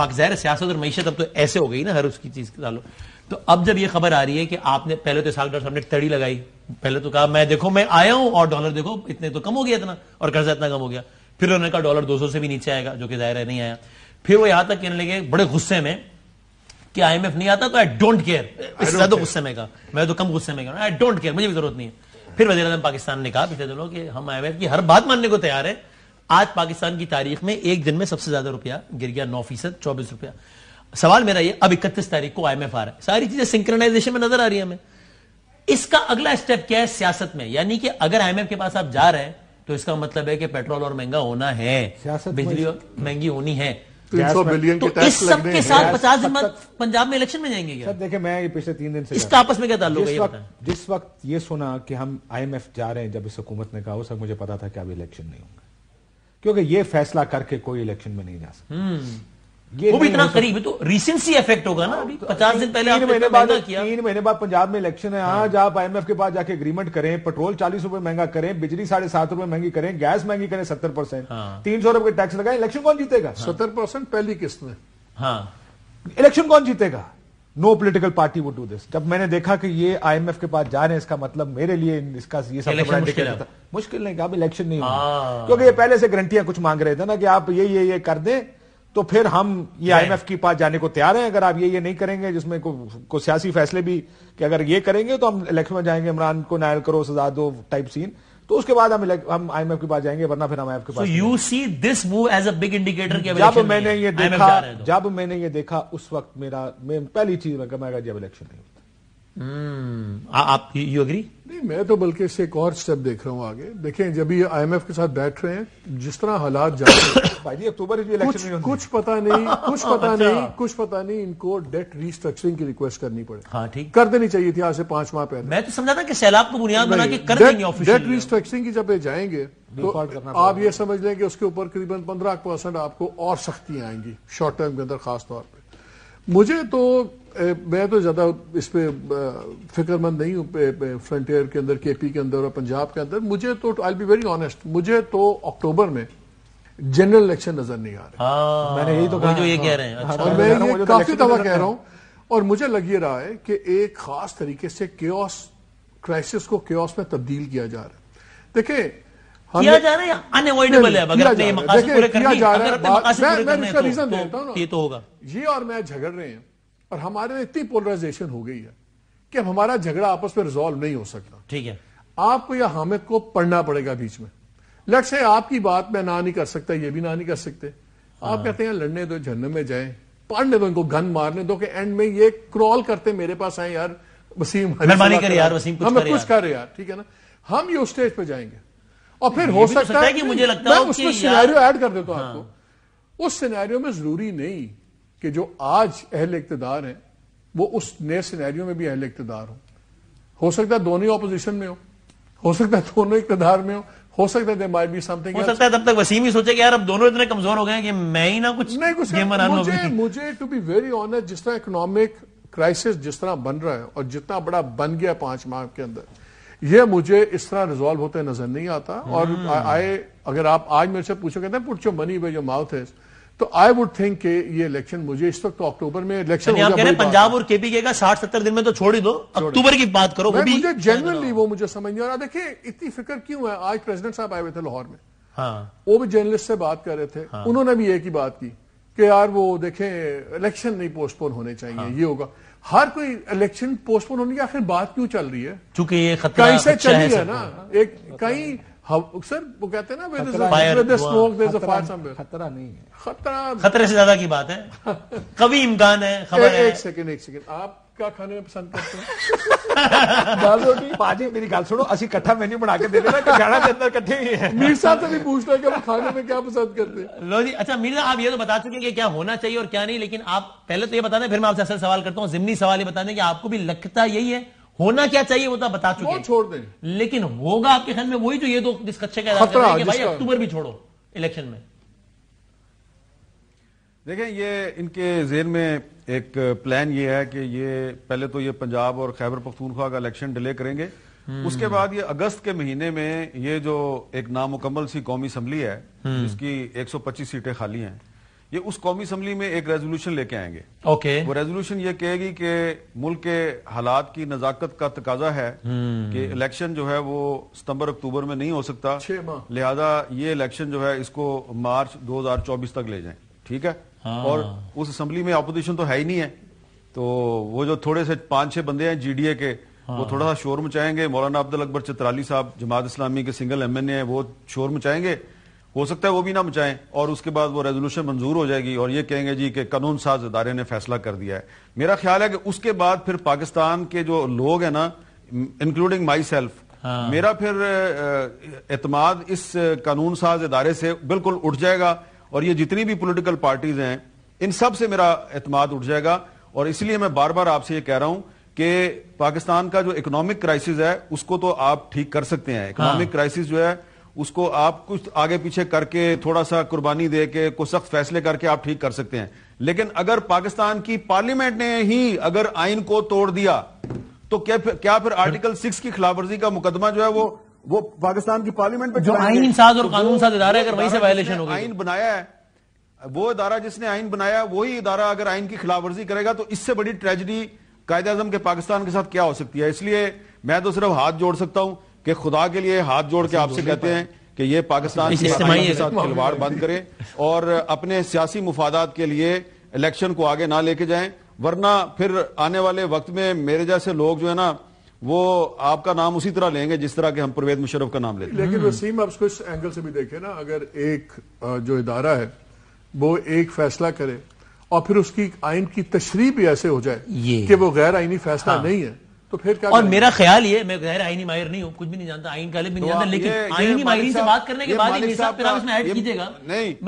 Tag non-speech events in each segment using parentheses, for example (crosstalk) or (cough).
पाक जहर सियासत और मीशत अब तो ऐसे हो गई ना हर उसकी चीज़ के तालो तो अब जब ये खबर आ रही है कि आपने पहले तो साल डॉक्टर साहब ने तड़ी लगाई पहले तो कहा मैं देखो मैं आया हूं और डॉलर देखो इतने तो कम हो गया इतना और कर्जा इतना कम हो गया फिर उन्होंने कहा डॉलर 200 से भी नीचे आएगा जो कि जाहिर है नहीं आया फिर वो यहां तक कहने लगे बड़े गुस्से में कि आईएमएफ नहीं आता तो आई डोंट केयर इससे ज्यादा गुस्से में कहा मैं तो कम गुस्से में कहा आई डोंट केयर मुझे भी जरूरत नहीं है फिर वजी पाकिस्तान ने कहा पिछले दिनों कि हम आईएमएफ की हर बात मानने को तैयार है आज पाकिस्तान की तारीख में एक दिन में सबसे ज्यादा रुपया गिर गया नौ फीसद चौबीस रुपया सवाल मेरा ये अब इकतीस तारीख को आईएमएफ आ रहा है सारी चीजें सिंक्रनाइजेशन में नजर आ रही है हमें इसका अगला स्टेप क्या है सियासत में यानी कि अगर आईएमएफ के पास आप जा रहे हैं तो इसका मतलब है कि पेट्रोल और महंगा होना है बिजली महंगी होनी है तो इस सब के साथ पचास दिन पंजाब में इलेक्शन में जाएंगे क्या देखिए मैं ये पिछले तीन दिन से इसका आपस में क्या ताल्लुक है जिस वक्त ये सुना कि हम आईएमएफ जा रहे हैं जब इस हुकूमत ने कहा उस वक्त मुझे पता था कि अब इलेक्शन नहीं होगा क्योंकि ये फैसला करके कोई इलेक्शन में नहीं जा सकता हम्म। ये वो भी इतना करीब है तो रिसेंसी इफेक्ट होगा ना अभी तो पचास दिन पहले तीन महीने बाद तीन महीने बाद पंजाब में इलेक्शन है आज हाँ। आप आईएमएफ के पास जाके एग्रीमेंट करें पेट्रोल चालीस रुपए महंगा करें बिजली साढ़े सात रुपए महंगी करें गैस महंगी करें सत्तर परसेंट हाँ। तीन सौ रुपए टैक्स लगाए इलेक्शन कौन जीतेगा सत्तर परसेंट पहली किस्त में हाँ इलेक्शन कौन जीतेगा no political party would do this जब मैंने देखा कि ये आईएमएफ के पास जा रहे हैं इसका मतलब मेरे लिए इसका ये सब बड़ा मुश्किल, मुश्किल नहीं अब इलेक्शन नहीं होगा हाँ। क्योंकि ये पहले से गारंटियां कुछ मांग रहे थे ना कि आप ये ये ये कर दें तो फिर हम ये आईएमएफ के पास जाने को तैयार हैं अगर आप ये ये नहीं करेंगे जिसमें कोई को सियासी फैसले भी कि अगर ये करेंगे तो हम इलेक्शन में जाएंगे इमरान को नायल करो सजा दो टाइप सीन तो उसके बाद हम हम आईएमएफ के पास जाएंगे वरना फिर हम आईएमएफ के पास you see this move as a big indicator जब मैंने ये देखा तो। जब मैंने ये देखा उस वक्त मेरा पहली चीज मैं कहा जब इलेक्शन नहीं हम्म। आप यू अग्री नहीं मैं तो बल्कि इससे एक और स्टेप देख रहा हूँ आगे देखें जब ये आईएमएफ के साथ बैठ रहे हैं जिस तरह हालात जा रहे हैं (coughs) अक्टूबर भी इलेक्शन कुछ, कुछ पता नहीं कुछ (laughs) पता अच्छा। नहीं कुछ पता नहीं इनको डेट रिस्ट्रक्चरिंग की रिक्वेस्ट करनी पड़े हाँ ठीक कर देनी चाहिए थी आज से पांच माह पहले मैं तो समझा था कि सैलाब को बुनियाद बना के कर देंगे डेट रिस्ट्रक्चरिंग की जब जाएंगे तो आप ये समझ लें कि उसके ऊपर करीबन पंद्रह परसेंट आपको और सख्तियां आएंगी शॉर्ट टर्म के अंदर खासतौर पर मुझे तो ए, मैं तो ज्यादा इस पे फिक्रमंद नहीं हूँ फ्रंटियर के अंदर केपी के अंदर और पंजाब के अंदर मुझे तो आई बी वेरी ऑनेस्ट मुझे तो अक्टूबर में जनरल इलेक्शन नजर नहीं आ रहा है हाँ। तो मैंने यही तो कहा जो ये कह रहे हैं हाँ, अच्छा। तो और मैं ये तो काफी दवा कह रहा हूं और मुझे लग ये रहा है कि एक खास तरीके से क्रॉस क्राइसिस को क्रॉस में तब्दील किया जा रहा है देखिये रीजन तो देता ये तो होगा ये और मैं झगड़ रहे हैं और हमारे में इतनी पोलराइजेशन हो गई है कि अब हमारा झगड़ा आपस में रिजोल्व नहीं हो सकता ठीक है आपको या हामिद को पढ़ना पड़ेगा बीच में लट से आपकी बात मैं ना नहीं कर सकता ये भी ना नहीं कर सकते आप हाँ। कहते हैं लड़ने दो झरने में जाए पढ़ने दो इनको गन मारने दो कि एंड में ये क्रॉल करते मेरे पास आए यार वसीम मेहरबानी कर यार वसीम कुछ कर यार ठीक है ना हम ये उस स्टेज पे जाएंगे और फिर हो तो सकता, है कि मुझे लगता है उसमें सिनेरियो ऐड कर देता हूं हाँ। आपको उस सिनेरियो में जरूरी नहीं कि जो आज अहल इकतदार है वो उस नए सिनेरियो में भी अहल इकतदार हो हो सकता है दोनों ही ऑपोजिशन में हो हो सकता है दोनों इकतदार में हो हो सकता है दे माइट बी समथिंग हो सकता है तब तक वसीम ही सोचे कि यार अब दोनों इतने कमजोर हो गए कि मैं ही ना कुछ नहीं कुछ मुझे मुझे टू बी वेरी ऑनेस्ट जिस तरह इकोनॉमिक क्राइसिस जिस तरह बन रहा है और जितना बड़ा बन गया पांच माह के अंदर ये मुझे इस तरह रिजॉल्व होते नजर नहीं आता और आए हम्म। अगर आप आज मेरे से पूछो कहते हैं put your money where your mouth है तो आई वुड थिंक कि ये इलेक्शन मुझे इस वक्त तो अक्टूबर में इलेक्शन आप कह रहे पंजाब और केपी के का साठ सत्तर दिन में तो छोड़ ही दो अक्टूबर की बात करो वो मुझे जनरली वो मुझे समझ नहीं आ रहा देखिए इतनी फिक्र क्यों है आज प्रेसिडेंट साहब आए हुए थे लाहौर में हाँ। वो भी जर्नलिस्ट से बात कर रहे थे हाँ। उन्होंने भी एक ही बात की कि यार वो देखें इलेक्शन नहीं पोस्टपोन होने चाहिए हाँ। ये होगा हर कोई इलेक्शन पोस्टपोन होने की आखिर बात क्यों चल रही है चूंकि ये कहीं से चल अच्छा रही है ना एक कहीं सर वो कहते हैं ना खतरा नहीं है खतरा खतरे से ज्यादा की बात है (laughs) कभी इम्कान है एक सेकंड एक सेकंड आप क्या खाने में पसंद करते हो (laughs) दाल रोटी पाजी मेरी गल सुनो ਅਸੀਂ ਇਕੱਠਾ ਮੈਨੂ ਬਣਾ ਕੇ ਦੇ ਦੇਣਾ ਕਗਾड़ा के अंदर इकट्ठे ही है मीर साहब से भी पूछना हैं कि वो खाने में क्या पसंद करते हैं लो जी अच्छा मीर साहब आप ये तो बता चुके हैं कि क्या होना चाहिए और क्या नहीं लेकिन आप पहले तो ये बता दें फिर मैं आपसे असल सवाल करता हूँ जिमनी सवाल ये बता दें कि आपको भी लगता यही है होना क्या चाहिए वो तो बता चुके हैं छोड़ दें लेकिन होगा आपके ख्याल में वही तो ये दो जिस कच्चे का भाई अक्टूबर भी छोड़ो इलेक्शन में देखें ये इनके जेन में एक प्लान ये है कि ये पहले तो ये पंजाब और खैबर पख्तूनख्वा का इलेक्शन डिले करेंगे हम्म। उसके बाद ये अगस्त के महीने में ये जो एक नामुकम्मल सी कौमी असम्बली है हम्म। जिसकी 125 सीटें खाली हैं ये उस कौमी असम्बली में एक रेजोल्यूशन लेके आएंगे ओके वो रेजोल्यूशन ये कहेगी कि मुल्क के हालात की नजाकत का तकाजा है हम्म। कि इलेक्शन जो है वो सितंबर अक्टूबर में नहीं हो सकता लिहाजा ये इलेक्शन जो है इसको मार्च चौबीस तक ले जाए ठीक है और हाँ। उस असम्बली में अपोजिशन तो है ही नहीं है तो वो जो थोड़े से पांच छह बंदे हैं जीडीए के हाँ। वो थोड़ा सा शोर मचाएंगे मौलाना अब्दुल अकबर चित्राली साहब जमात इस्लामी के सिंगल एम एन ए वो शोर मचाएंगे हो सकता है वो भी ना मचाएं और उसके बाद वो रेजोल्यूशन मंजूर हो जाएगी और ये कहेंगे जी कि कानून साज इदारे ने फैसला कर दिया है मेरा ख्याल है कि उसके बाद फिर पाकिस्तान के जो लोग हैं ना इंक्लूडिंग माई सेल्फ हाँ। मेरा फिर एतमाद इस कानून साज इदारे से बिल्कुल उठ जाएगा और ये जितनी भी पोलिटिकल पार्टीज हैं इन सब से मेरा एतमाद उठ जाएगा और इसलिए मैं बार बार आपसे ये कह रहा हूं कि पाकिस्तान का जो इकोनॉमिक क्राइसिस है उसको तो आप ठीक कर सकते हैं इकोनॉमिक हाँ। क्राइसिस जो है उसको आप कुछ आगे पीछे करके थोड़ा सा कुर्बानी दे के कुछ सख्त फैसले करके आप ठीक कर सकते हैं लेकिन अगर पाकिस्तान की पार्लियामेंट ने ही अगर आइन को तोड़ दिया तो क्या क्या फिर आर्टिकल सिक्स की खिलाफवर्जी का मुकदमा जो है वो वो पाकिस्तान की पार्लियामेंट में जो आइन साज और तो कानून साज इदारा अगर वहीं से वायलेशन होगा आइन तो। बनाया है वो इदारा जिसने आइन बनाया वही इदारा अगर आइन की खिलाफ वर्जी करेगा तो इससे बड़ी ट्रेजिडी कायद के पाकिस्तान के साथ क्या हो सकती है इसलिए मैं तो सिर्फ हाथ जोड़ सकता हूँ कि खुदा के लिए हाथ जोड़ के आपसे कहते हैं कि ये पाकिस्तान के साथ खिलवाड़ बंद करें और अपने सियासी मुफादात के लिए इलेक्शन को आगे ना लेके जाएं वरना फिर आने वाले वक्त में मेरे जैसे लोग जो है ना वो आपका नाम उसी तरह लेंगे जिस तरह के हम परवेज मुशरफ का नाम लेते हैं लेकिन हम्म। वसीम आप कुछ एंगल से भी देखे ना अगर एक जो इदारा है वो एक फैसला करे और फिर उसकी आइन की तशरी भी ऐसे हो जाए कि वो गैर आइनी फैसला हाँ। नहीं है तो फिर क्या और मेरा ख्याल ये मैं गैर आइनी माहिर नहीं हूँ कुछ भी नहीं जानता आइन का भी तो नहीं जानता लेकिन आइनी माहिरीन से बात करने के बाद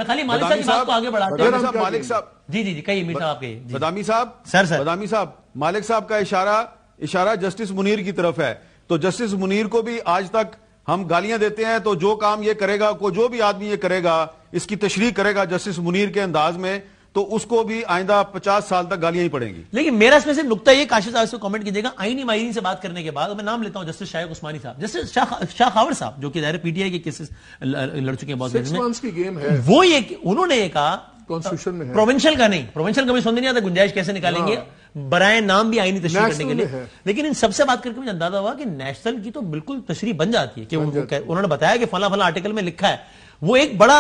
खाली मालिक साहब को आगे बढ़ाते मालिक साहब जी जी जी कही मीर साहब आप बदामी साहब सर सर बदामी साहब मालिक साहब का इशारा इशारा जस्टिस मुनीर की तरफ है तो जस्टिस मुनीर को भी आज तक हम गालियां देते हैं तो जो काम ये करेगा को जो भी आदमी ये करेगा इसकी तशरी करेगा जस्टिस मुनीर के अंदाज में तो उसको भी आइंदा पचास साल तक गालियां ही पड़ेंगी लेकिन मेरा इसमें से नुकता ये काशि साहब से कमेंट कीजिएगा आईनी माइनी से बात करने के बाद मैं नाम लेता हूं जस्टिस शाह उस्मानी साहब जस्टिस शाह खावर साहब जो कि दायरे पीटीआई के केसेस लड़ चुके हैं बहुत वो ये उन्होंने कहा प्रोविंशियल का नहीं प्रोविंशियल कमी भी नहीं आता गुंजाइश कैसे निकालेंगे हाँ। बरए नाम भी आईनी तशरी करने के लिए लेकिन इन सबसे बात करके मुझे अंदाजा हुआ कि नेशनल की तो बिल्कुल तशरी बन जाती है कि उन्होंने बताया कि फला फला आर्टिकल में लिखा है वो एक बड़ा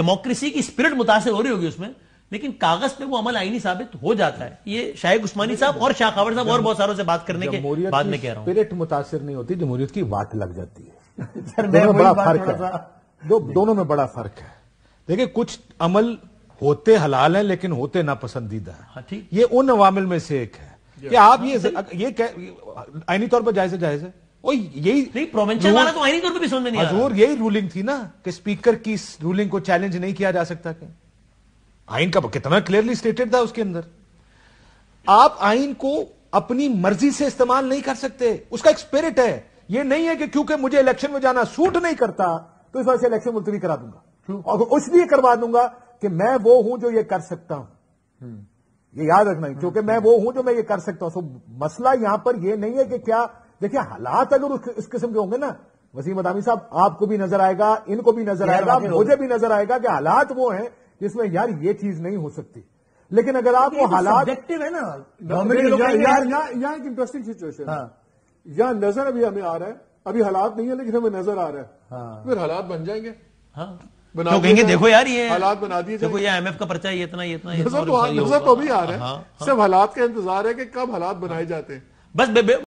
डेमोक्रेसी की स्पिरिट मुतासर हो रही होगी उसमें लेकिन कागज पे वो अमल आईनी साबित हो जाता है ये शाहिद उस्मानी साहब और शाह खावर साहब और बहुत सारों से बात करने के बाद में कह रहा हूँ स्पिरिट मुतासर नहीं होती जमहूरियत की वाट लग जाती है (laughs) दोनों में बड़ा फर्क है दो, दोनों में बड़ा फर्क है देखिए कुछ अमल होते हलाल हैं लेकिन होते नापसंदीदा हाँ, ये उन अवामिल में से एक है कि आप ये हाँ, ये आईनी तौर पर जायजे जायजे यही वाला तो आईनी तौर पर भी समझ में नहीं हजूर यही रूलिंग थी ना कि स्पीकर की रूलिंग को चैलेंज नहीं किया जा सकता कहीं आइन का कितना क्लियरली स्टेटेड था उसके अंदर आप आइन को अपनी मर्जी से इस्तेमाल नहीं कर सकते उसका एक स्पिरिट है ये नहीं है कि क्योंकि मुझे इलेक्शन में जाना सूट नहीं करता तो इस वजह से इलेक्शन मुलतवी करा दूंगा और इसलिए करवा दूंगा कि मैं वो हूं जो ये कर सकता हूं हम्म। ये याद रखना हम्म। क्योंकि मैं वो हूं जो मैं ये कर सकता हूं सो मसला यहां पर ये नहीं है कि क्या देखिए हालात अगर उस, इस किस्म के होंगे ना वसीम अदामी साहब आपको भी नजर आएगा इनको भी नजर आएगा मुझे भी नजर आएगा कि हालात वो हैं जिसमें यार ये चीज नहीं हो सकती लेकिन अगर आप वो तो हालात है ना यहाँ एक इंटरेस्टिंग सिचुएशन है हाँ। यहाँ नजर अभी हमें आ रहा है अभी हालात नहीं है लेकिन हमें नजर आ रहा है हाँ। फिर हालात बन जाएंगे हाँ बना तो कहेंगे देखो यार ये हालात बना दिए देखो ये आईएमएफ का पर्चा ये इतना ये इतना नजर तो नजर तो भी आ रहा है हाँ, हाँ। सिर्फ हालात का इंतजार है कि कब हालात बनाए जाते हैं बस